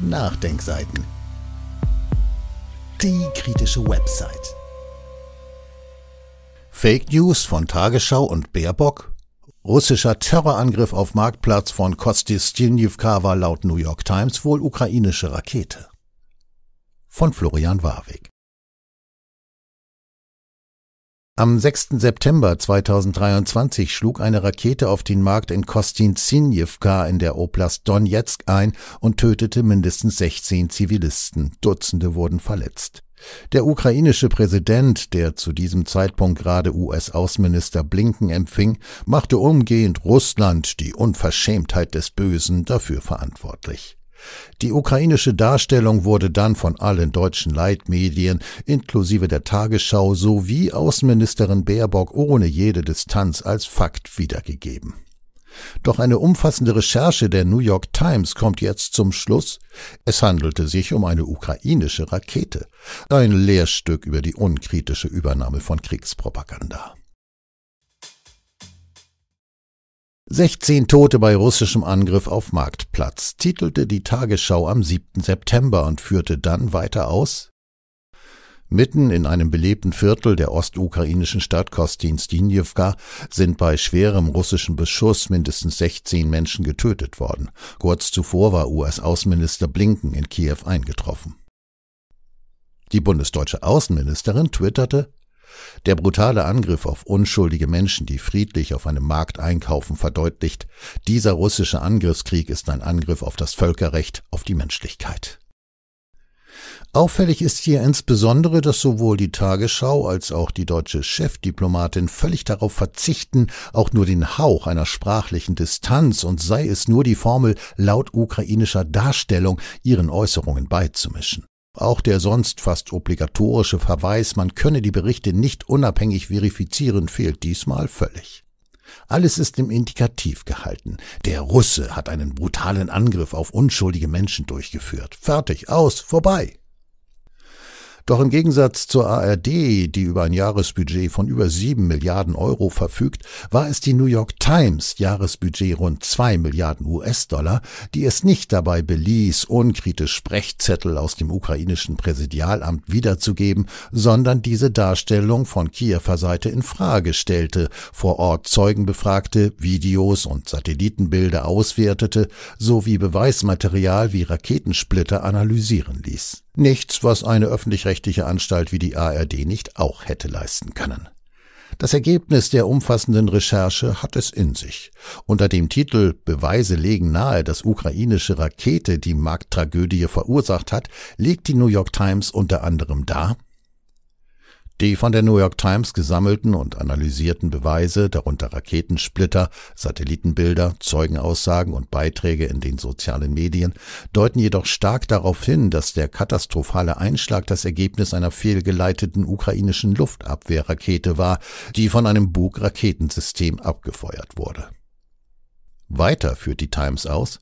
Nachdenkseiten. Die kritische Website. Fake News von Tagesschau und Baerbock. Russischer Terrorangriff auf Marktplatz von Kostis Stilnivkava laut New York Times wohl ukrainische Rakete. Von Florian Warwick. Am 6. September 2023 schlug eine Rakete auf den Markt in Kostinzinjewka in der Oblast Donetsk ein und tötete mindestens 16 Zivilisten. Dutzende wurden verletzt. Der ukrainische Präsident, der zu diesem Zeitpunkt gerade US-Außenminister Blinken empfing, machte umgehend Russland die Unverschämtheit des Bösen dafür verantwortlich. Die ukrainische Darstellung wurde dann von allen deutschen Leitmedien inklusive der Tagesschau sowie Außenministerin Baerbock ohne jede Distanz als Fakt wiedergegeben. Doch eine umfassende Recherche der New York Times kommt jetzt zum Schluss, es handelte sich um eine ukrainische Rakete, ein Lehrstück über die unkritische Übernahme von Kriegspropaganda. 16 Tote bei russischem Angriff auf Marktplatz, titelte die Tagesschau am 7. September und führte dann weiter aus. Mitten in einem belebten Viertel der ostukrainischen Stadt Kostinstiniewka sind bei schwerem russischen Beschuss mindestens 16 Menschen getötet worden. Kurz zuvor war US-Außenminister Blinken in Kiew eingetroffen. Die bundesdeutsche Außenministerin twitterte, der brutale Angriff auf unschuldige Menschen, die friedlich auf einem Markt einkaufen, verdeutlicht, dieser russische Angriffskrieg ist ein Angriff auf das Völkerrecht, auf die Menschlichkeit. Auffällig ist hier insbesondere, dass sowohl die Tagesschau als auch die deutsche Chefdiplomatin völlig darauf verzichten, auch nur den Hauch einer sprachlichen Distanz und sei es nur die Formel laut ukrainischer Darstellung ihren Äußerungen beizumischen. Auch der sonst fast obligatorische Verweis, man könne die Berichte nicht unabhängig verifizieren, fehlt diesmal völlig. Alles ist im Indikativ gehalten. Der Russe hat einen brutalen Angriff auf unschuldige Menschen durchgeführt. Fertig, aus, vorbei. Doch im Gegensatz zur ARD, die über ein Jahresbudget von über sieben Milliarden Euro verfügt, war es die New York Times Jahresbudget rund zwei Milliarden US-Dollar, die es nicht dabei beließ, unkritisch Sprechzettel aus dem ukrainischen Präsidialamt wiederzugeben, sondern diese Darstellung von Kiewer Seite in Frage stellte, vor Ort Zeugen befragte, Videos und Satellitenbilder auswertete, sowie Beweismaterial wie Raketensplitter analysieren ließ. Nichts, was eine öffentlich-rechtliche Anstalt wie die ARD nicht auch hätte leisten können. Das Ergebnis der umfassenden Recherche hat es in sich. Unter dem Titel Beweise legen nahe, dass ukrainische Rakete die Markttragödie verursacht hat, legt die New York Times unter anderem dar, die von der New York Times gesammelten und analysierten Beweise, darunter Raketensplitter, Satellitenbilder, Zeugenaussagen und Beiträge in den sozialen Medien, deuten jedoch stark darauf hin, dass der katastrophale Einschlag das Ergebnis einer fehlgeleiteten ukrainischen Luftabwehrrakete war, die von einem Bug-Raketensystem abgefeuert wurde. Weiter führt die Times aus,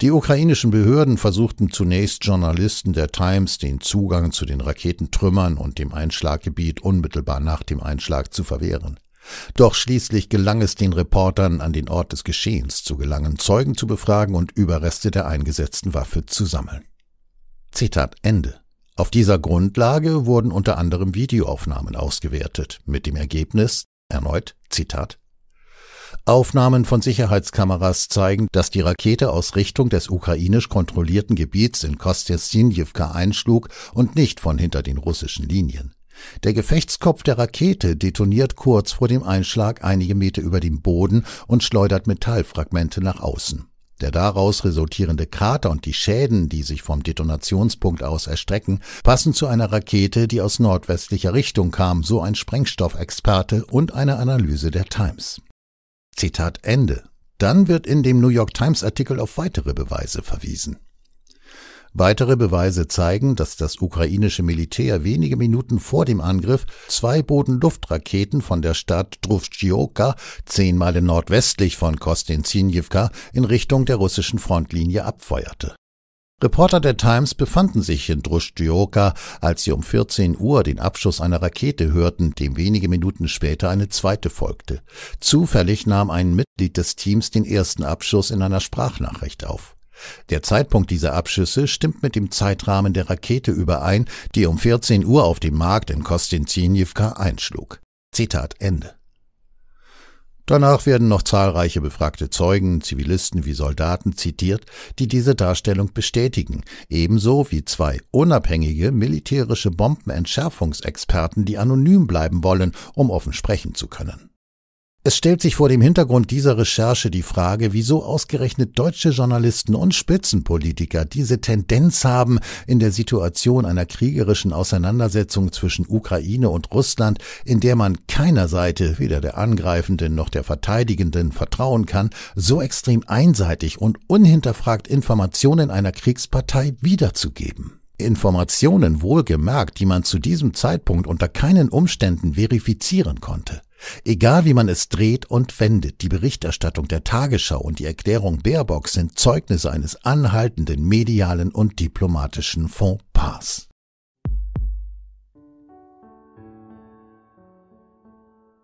die ukrainischen Behörden versuchten zunächst Journalisten der Times den Zugang zu den Raketentrümmern und dem Einschlaggebiet unmittelbar nach dem Einschlag zu verwehren. Doch schließlich gelang es den Reportern, an den Ort des Geschehens zu gelangen, Zeugen zu befragen und Überreste der eingesetzten Waffe zu sammeln. Zitat Ende. Auf dieser Grundlage wurden unter anderem Videoaufnahmen ausgewertet, mit dem Ergebnis, erneut, Zitat, Aufnahmen von Sicherheitskameras zeigen, dass die Rakete aus Richtung des ukrainisch kontrollierten Gebiets in Kostjestinjewka einschlug und nicht von hinter den russischen Linien. Der Gefechtskopf der Rakete detoniert kurz vor dem Einschlag einige Meter über dem Boden und schleudert Metallfragmente nach außen. Der daraus resultierende Krater und die Schäden, die sich vom Detonationspunkt aus erstrecken, passen zu einer Rakete, die aus nordwestlicher Richtung kam, so ein Sprengstoffexperte und eine Analyse der Times. Zitat Ende. Dann wird in dem New York Times Artikel auf weitere Beweise verwiesen. Weitere Beweise zeigen, dass das ukrainische Militär wenige Minuten vor dem Angriff zwei Bodenluftraketen von der Stadt Druvtschioka, zehn Meilen nordwestlich von Kostinzinjewka, in Richtung der russischen Frontlinie abfeuerte. Reporter der Times befanden sich in Druschtyoka, als sie um 14 Uhr den Abschuss einer Rakete hörten, dem wenige Minuten später eine zweite folgte. Zufällig nahm ein Mitglied des Teams den ersten Abschuss in einer Sprachnachricht auf. Der Zeitpunkt dieser Abschüsse stimmt mit dem Zeitrahmen der Rakete überein, die um 14 Uhr auf dem Markt in Kostinzinivka einschlug. Zitat Ende. Danach werden noch zahlreiche befragte Zeugen, Zivilisten wie Soldaten zitiert, die diese Darstellung bestätigen, ebenso wie zwei unabhängige militärische Bombenentschärfungsexperten, die anonym bleiben wollen, um offen sprechen zu können. Es stellt sich vor dem Hintergrund dieser Recherche die Frage, wieso ausgerechnet deutsche Journalisten und Spitzenpolitiker diese Tendenz haben, in der Situation einer kriegerischen Auseinandersetzung zwischen Ukraine und Russland, in der man keiner Seite, weder der angreifenden noch der verteidigenden, vertrauen kann, so extrem einseitig und unhinterfragt Informationen einer Kriegspartei wiederzugeben. Informationen wohlgemerkt, die man zu diesem Zeitpunkt unter keinen Umständen verifizieren konnte. Egal wie man es dreht und wendet, die Berichterstattung der Tagesschau und die Erklärung Baerbock sind Zeugnisse eines anhaltenden medialen und diplomatischen Fauxpas.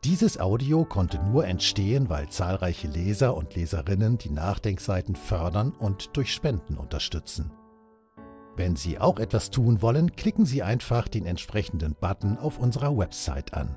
Dieses Audio konnte nur entstehen, weil zahlreiche Leser und Leserinnen die Nachdenkseiten fördern und durch Spenden unterstützen. Wenn Sie auch etwas tun wollen, klicken Sie einfach den entsprechenden Button auf unserer Website an.